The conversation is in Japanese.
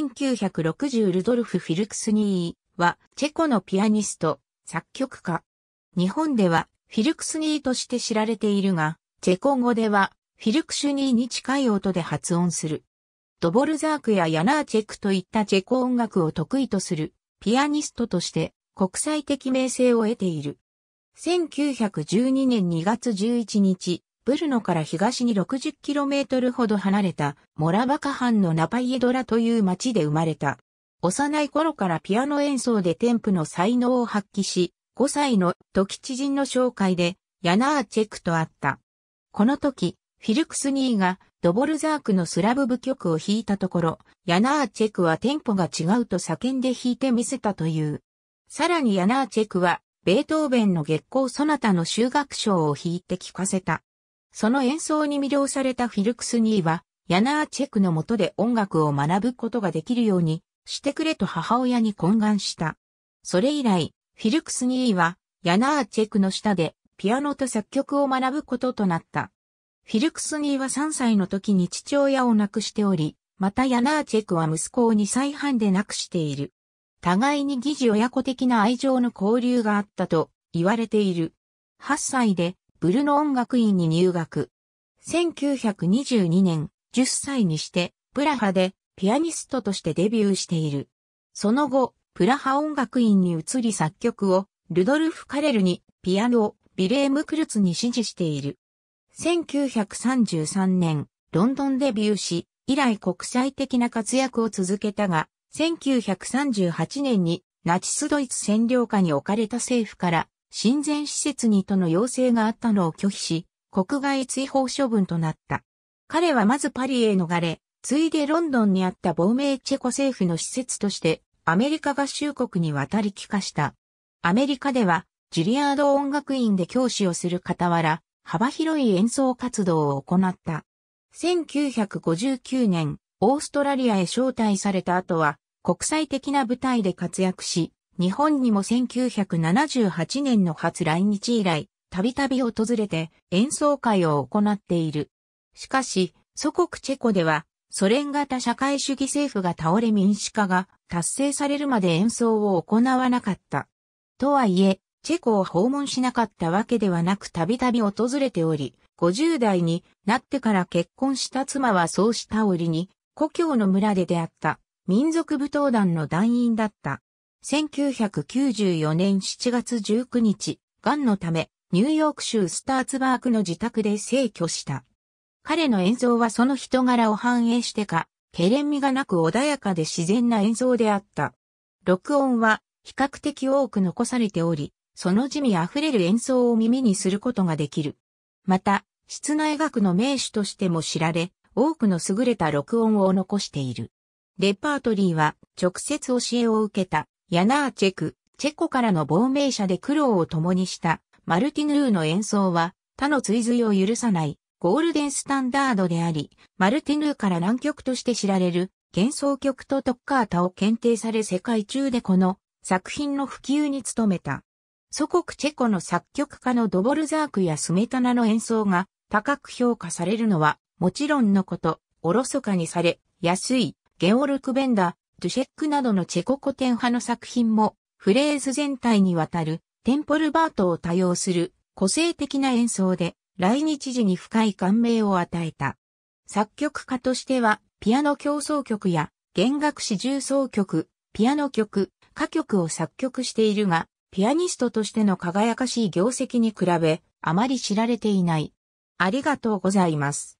1960ルドルフ・フィルクスニーはチェコのピアニスト、作曲家。日本ではフィルクスニーとして知られているが、チェコ語ではフィルクシュニーに近い音で発音する。ドボルザークやヤナーチェックといったチェコ音楽を得意とするピアニストとして国際的名声を得ている。1912年2月11日、ブルノから東に 60km ほど離れたモラバカ藩のナパイエドラという町で生まれた。幼い頃からピアノ演奏でン賦の才能を発揮し、5歳の時知人の紹介でヤナーチェクと会った。この時、フィルクスニーがドボルザークのスラブ部曲を弾いたところ、ヤナーチェクはテンポが違うと叫んで弾いてみせたという。さらにヤナーチェクは、ベートーベンの月光ソナタの修学賞を弾いて聞かせた。その演奏に魅了されたフィルクスニーは、ヤナーチェクの下で音楽を学ぶことができるようにしてくれと母親に懇願した。それ以来、フィルクスニーは、ヤナーチェクの下でピアノと作曲を学ぶこととなった。フィルクスニーは3歳の時に父親を亡くしており、またヤナーチェクは息子を2歳半で亡くしている。互いに疑似親子的な愛情の交流があったと言われている。8歳でブルノ音楽院に入学。1922年、10歳にして、プラハでピアニストとしてデビューしている。その後、プラハ音楽院に移り作曲を、ルドルフ・カレルに、ピアノを、ビレーム・クルツに指示している。1933年、ロンドンデビューし、以来国際的な活躍を続けたが、1938年にナチスドイツ占領下に置かれた政府から親善施設にとの要請があったのを拒否し、国外追放処分となった。彼はまずパリへ逃れ、ついでロンドンにあった亡命チェコ政府の施設としてアメリカ合衆国に渡り帰化した。アメリカではジュリアード音楽院で教師をする傍ら、幅広い演奏活動を行った。1959年、オーストラリアへ招待された後は、国際的な舞台で活躍し、日本にも1978年の初来日以来、たびたび訪れて演奏会を行っている。しかし、祖国チェコでは、ソ連型社会主義政府が倒れ民主化が達成されるまで演奏を行わなかった。とはいえ、チェコを訪問しなかったわけではなくたびたび訪れており、50代になってから結婚した妻はそうした折に、故郷の村で出会った民族舞踏団の団員だった。1994年7月19日、癌のため、ニューヨーク州スターツバークの自宅で逝去した。彼の演奏はその人柄を反映してか、けれんみがなく穏やかで自然な演奏であった。録音は比較的多く残されており、その地味あふれる演奏を耳にすることができる。また、室内楽の名手としても知られ、多くの優れた録音を残している。レパートリーは直接教えを受けたヤナーチェク、チェコからの亡命者で苦労を共にしたマルティヌーの演奏は他の追随を許さないゴールデンスタンダードであり、マルティヌーから南極として知られる幻想曲とトッカータを検定され世界中でこの作品の普及に努めた。祖国チェコの作曲家のドボルザークやスメタナの演奏が高く評価されるのはもちろんのこと、おろそかにされ、安い、ゲオルク・ベンダ、ー、ドゥシェックなどのチェコ古典派の作品も、フレーズ全体にわたる、テンポルバートを多用する、個性的な演奏で、来日時に深い感銘を与えた。作曲家としては、ピアノ競争曲や、弦楽四重奏曲、ピアノ曲、歌曲を作曲しているが、ピアニストとしての輝かしい業績に比べ、あまり知られていない。ありがとうございます。